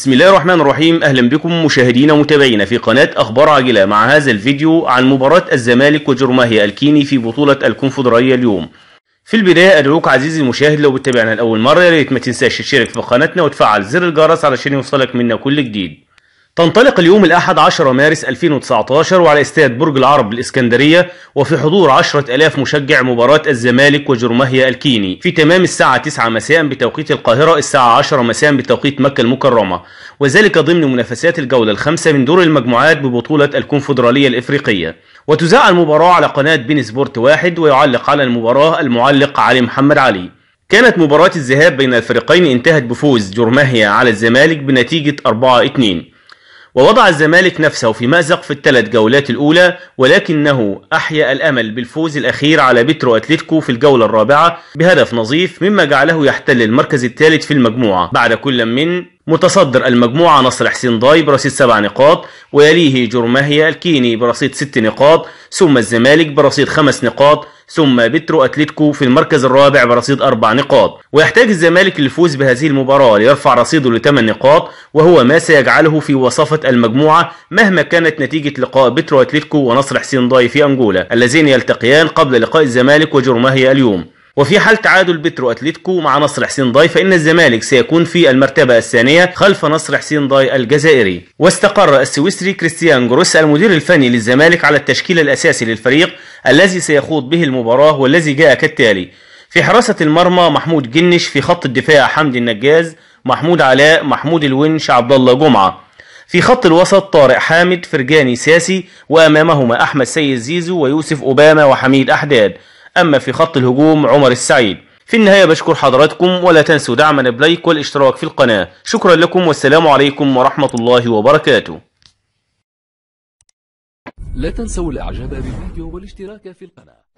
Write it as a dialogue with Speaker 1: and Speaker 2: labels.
Speaker 1: بسم الله الرحمن الرحيم أهلا بكم مشاهدينا متابعينا في قناة أخبار عاجلة مع هذا الفيديو عن مباراة الزمالك وجرماهي الكيني في بطولة الكونفدرالية اليوم في البداية أدعوك عزيزي المشاهد لو بتتابعنا لأول مرة يا ريت ما تنساش تشترك في قناتنا وتفعل زر الجرس علشان يوصلك منا كل جديد تنطلق اليوم الأحد 10 مارس 2019 وعلى استاد برج العرب الإسكندرية وفي حضور 10000 مشجع مباراة الزمالك وجرمهيا الكيني في تمام الساعة 9 مساء بتوقيت القاهرة الساعة 10 مساء بتوقيت مكة المكرمة وذلك ضمن منافسات الجولة الخامسة من دور المجموعات ببطولة الكونفدرالية الإفريقية وتذاع المباراة على قناة بين سبورت واحد ويعلق على المباراة المعلق علي محمد علي كانت مباراة الذهاب بين الفريقين انتهت بفوز جرمهيا على الزمالك بنتيجة 4-2 ووضع الزمالك نفسه في مأزق في الثلاث جولات الأولى ولكنه أحيا الأمل بالفوز الأخير على بيترو أتلتيكو في الجولة الرابعة بهدف نظيف مما جعله يحتل المركز الثالث في المجموعة بعد كل من متصدر المجموعة نصر حسين ضاي برصيد سبع نقاط ويليه جرمهيا الكيني برصيد ست نقاط ثم الزمالك برصيد خمس نقاط ثم بترو أتلتيكو في المركز الرابع برصيد أربع نقاط ويحتاج الزمالك للفوز بهذه المباراة ليرفع رصيده لثمان نقاط وهو ما سيجعله في وصفة المجموعة مهما كانت نتيجة لقاء بترو أتلتيكو ونصر حسين ضاي في أنجولا الذين يلتقيان قبل لقاء الزمالك وجرمهيا اليوم وفي حال تعادل بترو أتلتيكو مع نصر حسين ضاي فإن الزمالك سيكون في المرتبة الثانية خلف نصر حسين ضاي الجزائري واستقر السويسري كريستيان جروس المدير الفني للزمالك على التشكيل الأساسي للفريق الذي سيخوض به المباراة والذي جاء كالتالي في حراسة المرمى محمود جنش في خط الدفاع حمدي النجاز محمود علاء محمود الونش عبد الله جمعة في خط الوسط طارق حامد فرجاني ساسي وأمامهما أحمد سيد زيزو ويوسف أوباما وحميد أحداد أما في خط الهجوم عمر السعيد في النهاية بشكر حضراتكم ولا تنسوا دعمنا بلايك والاشتراك في القناة شكرا لكم والسلام عليكم ورحمة الله وبركاته لا تنسوا الاعجاب بالفيديو والاشتراك في القناة